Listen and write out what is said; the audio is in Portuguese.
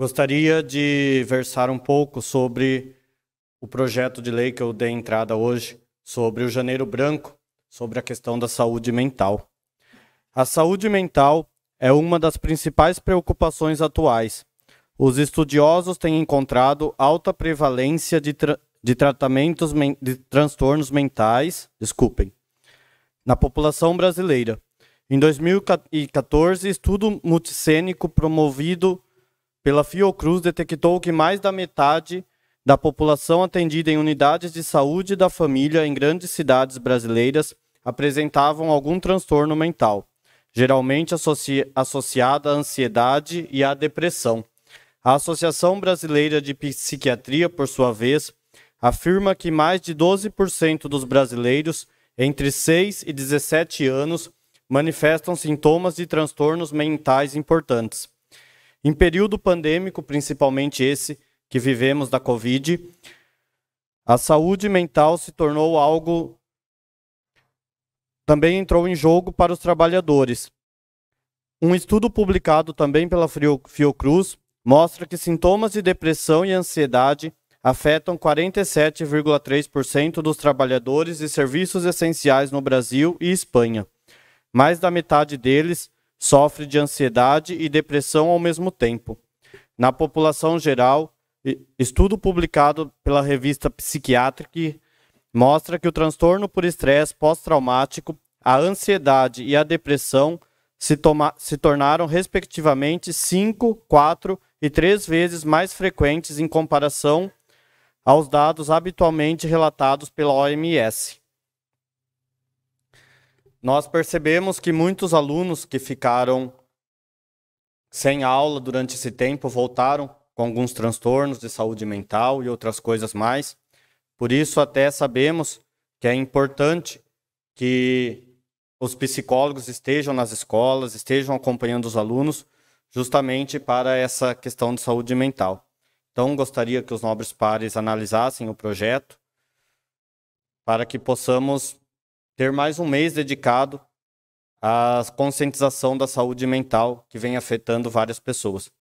Gostaria de versar um pouco sobre o projeto de lei que eu dei entrada hoje, sobre o Janeiro Branco, sobre a questão da saúde mental. A saúde mental é uma das principais preocupações atuais. Os estudiosos têm encontrado alta prevalência de, tra de tratamentos de transtornos mentais, desculpem, na população brasileira. Em 2014, estudo multicênico promovido pela Fiocruz detectou que mais da metade da população atendida em unidades de saúde da família em grandes cidades brasileiras apresentavam algum transtorno mental, geralmente associ associada à ansiedade e à depressão. A Associação Brasileira de Psiquiatria, por sua vez, afirma que mais de 12% dos brasileiros entre 6 e 17 anos manifestam sintomas de transtornos mentais importantes. Em período pandêmico, principalmente esse que vivemos da Covid, a saúde mental se tornou algo. Também entrou em jogo para os trabalhadores. Um estudo publicado também pela Fiocruz mostra que sintomas de depressão e ansiedade afetam 47,3% dos trabalhadores de serviços essenciais no Brasil e Espanha. Mais da metade deles sofre de ansiedade e depressão ao mesmo tempo. Na população geral, estudo publicado pela revista Psychiatric mostra que o transtorno por estresse pós-traumático, a ansiedade e a depressão se, toma, se tornaram, respectivamente, 5, 4 e 3 vezes mais frequentes em comparação aos dados habitualmente relatados pela OMS. Nós percebemos que muitos alunos que ficaram sem aula durante esse tempo voltaram com alguns transtornos de saúde mental e outras coisas mais. Por isso, até sabemos que é importante que os psicólogos estejam nas escolas, estejam acompanhando os alunos, justamente para essa questão de saúde mental. Então, gostaria que os nobres pares analisassem o projeto para que possamos ter mais um mês dedicado à conscientização da saúde mental que vem afetando várias pessoas.